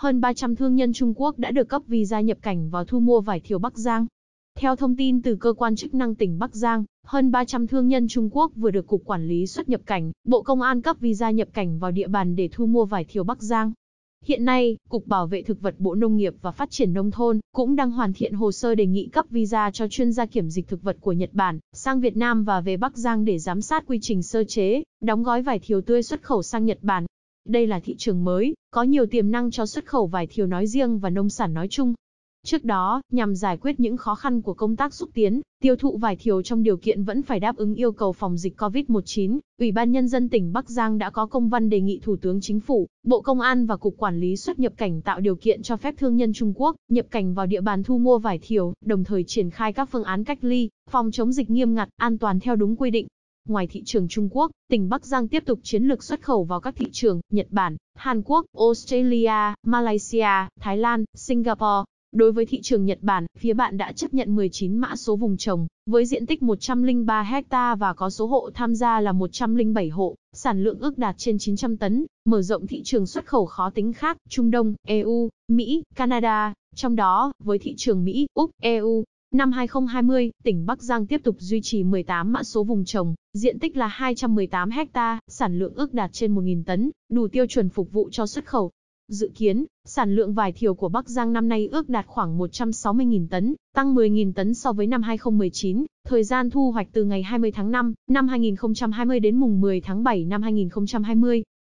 hơn 300 thương nhân Trung Quốc đã được cấp visa nhập cảnh vào thu mua vải thiều Bắc Giang. Theo thông tin từ cơ quan chức năng tỉnh Bắc Giang, hơn 300 thương nhân Trung Quốc vừa được Cục Quản lý xuất nhập cảnh, Bộ Công an cấp visa nhập cảnh vào địa bàn để thu mua vải thiều Bắc Giang. Hiện nay, Cục Bảo vệ Thực vật Bộ Nông nghiệp và Phát triển Nông thôn cũng đang hoàn thiện hồ sơ đề nghị cấp visa cho chuyên gia kiểm dịch thực vật của Nhật Bản sang Việt Nam và về Bắc Giang để giám sát quy trình sơ chế, đóng gói vải thiều tươi xuất khẩu sang Nhật Bản. Đây là thị trường mới, có nhiều tiềm năng cho xuất khẩu vải thiều nói riêng và nông sản nói chung. Trước đó, nhằm giải quyết những khó khăn của công tác xúc tiến, tiêu thụ vải thiều trong điều kiện vẫn phải đáp ứng yêu cầu phòng dịch COVID-19, Ủy ban Nhân dân tỉnh Bắc Giang đã có công văn đề nghị Thủ tướng Chính phủ, Bộ Công an và Cục Quản lý xuất nhập cảnh tạo điều kiện cho phép thương nhân Trung Quốc nhập cảnh vào địa bàn thu mua vải thiều, đồng thời triển khai các phương án cách ly, phòng chống dịch nghiêm ngặt, an toàn theo đúng quy định. Ngoài thị trường Trung Quốc, tỉnh Bắc Giang tiếp tục chiến lược xuất khẩu vào các thị trường Nhật Bản, Hàn Quốc, Australia, Malaysia, Thái Lan, Singapore. Đối với thị trường Nhật Bản, phía bạn đã chấp nhận 19 mã số vùng trồng, với diện tích 103 hecta và có số hộ tham gia là 107 hộ, sản lượng ước đạt trên 900 tấn, mở rộng thị trường xuất khẩu khó tính khác, Trung Đông, EU, Mỹ, Canada, trong đó, với thị trường Mỹ, Úc, EU, Năm 2020, tỉnh Bắc Giang tiếp tục duy trì 18 mã số vùng trồng, diện tích là 218 ha, sản lượng ước đạt trên 1.000 tấn, đủ tiêu chuẩn phục vụ cho xuất khẩu. Dự kiến, sản lượng vải thiều của Bắc Giang năm nay ước đạt khoảng 160.000 tấn, tăng 10.000 tấn so với năm 2019, thời gian thu hoạch từ ngày 20 tháng 5 năm 2020 đến mùng 10 tháng 7 năm 2020.